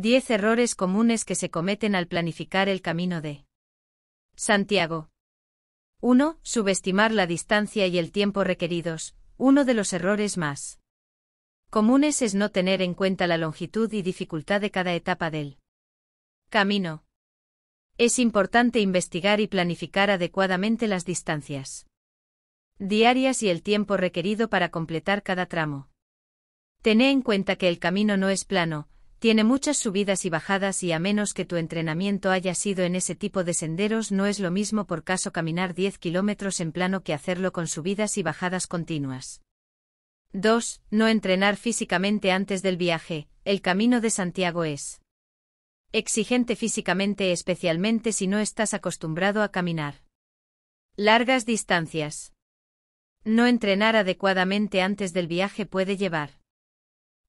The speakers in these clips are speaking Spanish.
10 errores comunes que se cometen al planificar el camino de Santiago. 1. Subestimar la distancia y el tiempo requeridos. Uno de los errores más comunes es no tener en cuenta la longitud y dificultad de cada etapa del camino. Es importante investigar y planificar adecuadamente las distancias diarias y el tiempo requerido para completar cada tramo. Tené en cuenta que el camino no es plano, tiene muchas subidas y bajadas y a menos que tu entrenamiento haya sido en ese tipo de senderos no es lo mismo por caso caminar 10 kilómetros en plano que hacerlo con subidas y bajadas continuas. 2. No entrenar físicamente antes del viaje. El camino de Santiago es exigente físicamente especialmente si no estás acostumbrado a caminar largas distancias. No entrenar adecuadamente antes del viaje puede llevar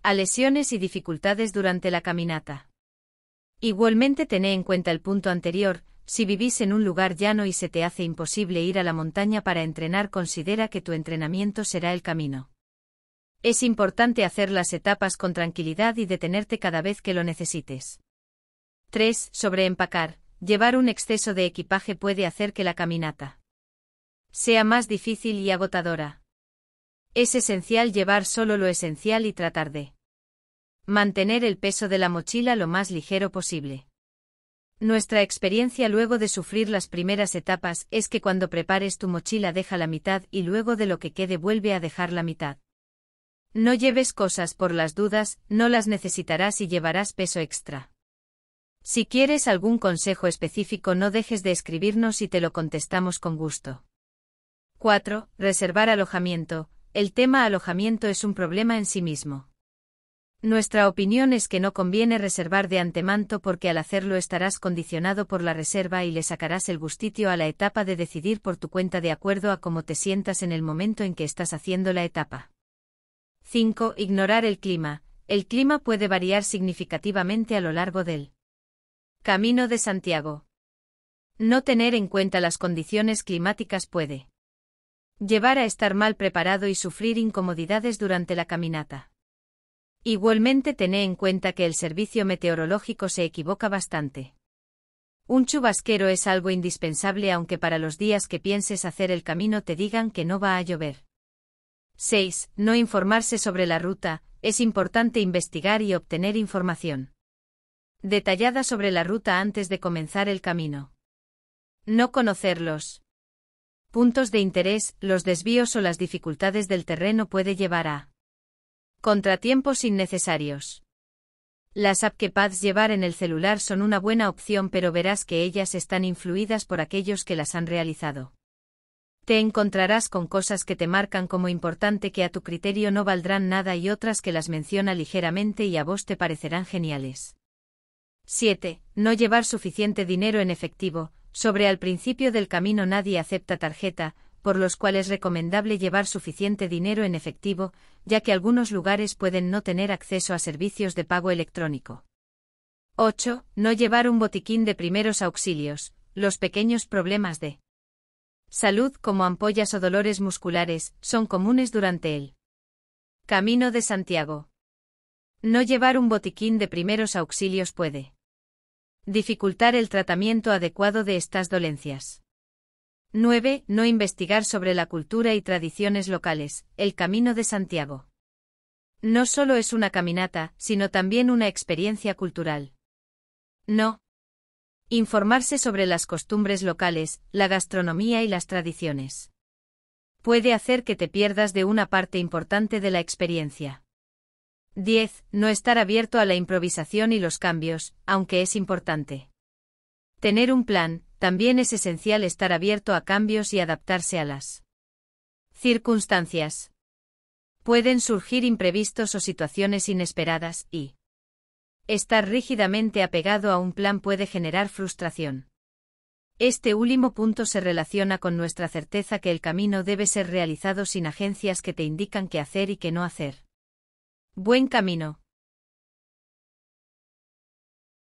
a lesiones y dificultades durante la caminata. Igualmente tené en cuenta el punto anterior, si vivís en un lugar llano y se te hace imposible ir a la montaña para entrenar, considera que tu entrenamiento será el camino. Es importante hacer las etapas con tranquilidad y detenerte cada vez que lo necesites. 3. empacar, Llevar un exceso de equipaje puede hacer que la caminata sea más difícil y agotadora. Es esencial llevar solo lo esencial y tratar de mantener el peso de la mochila lo más ligero posible. Nuestra experiencia luego de sufrir las primeras etapas es que cuando prepares tu mochila deja la mitad y luego de lo que quede vuelve a dejar la mitad. No lleves cosas por las dudas, no las necesitarás y llevarás peso extra. Si quieres algún consejo específico no dejes de escribirnos y te lo contestamos con gusto. 4. Reservar alojamiento el tema alojamiento es un problema en sí mismo. Nuestra opinión es que no conviene reservar de antemanto porque al hacerlo estarás condicionado por la reserva y le sacarás el gustitio a la etapa de decidir por tu cuenta de acuerdo a cómo te sientas en el momento en que estás haciendo la etapa. 5. Ignorar el clima. El clima puede variar significativamente a lo largo del Camino de Santiago. No tener en cuenta las condiciones climáticas puede llevar a estar mal preparado y sufrir incomodidades durante la caminata. Igualmente tené en cuenta que el servicio meteorológico se equivoca bastante. Un chubasquero es algo indispensable aunque para los días que pienses hacer el camino te digan que no va a llover. 6. No informarse sobre la ruta, es importante investigar y obtener información detallada sobre la ruta antes de comenzar el camino. No conocerlos puntos de interés, los desvíos o las dificultades del terreno puede llevar a contratiempos innecesarios. Las app que puedes llevar en el celular son una buena opción pero verás que ellas están influidas por aquellos que las han realizado. Te encontrarás con cosas que te marcan como importante que a tu criterio no valdrán nada y otras que las menciona ligeramente y a vos te parecerán geniales. 7. No llevar suficiente dinero en efectivo. Sobre al principio del camino nadie acepta tarjeta, por los cuales es recomendable llevar suficiente dinero en efectivo, ya que algunos lugares pueden no tener acceso a servicios de pago electrónico. 8. No llevar un botiquín de primeros auxilios, los pequeños problemas de salud como ampollas o dolores musculares son comunes durante el camino de Santiago. No llevar un botiquín de primeros auxilios puede Dificultar el tratamiento adecuado de estas dolencias. 9. No investigar sobre la cultura y tradiciones locales, el Camino de Santiago. No solo es una caminata, sino también una experiencia cultural. No. Informarse sobre las costumbres locales, la gastronomía y las tradiciones. Puede hacer que te pierdas de una parte importante de la experiencia. 10. No estar abierto a la improvisación y los cambios, aunque es importante. Tener un plan, también es esencial estar abierto a cambios y adaptarse a las circunstancias. Pueden surgir imprevistos o situaciones inesperadas y estar rígidamente apegado a un plan puede generar frustración. Este último punto se relaciona con nuestra certeza que el camino debe ser realizado sin agencias que te indican qué hacer y qué no hacer. Buen camino.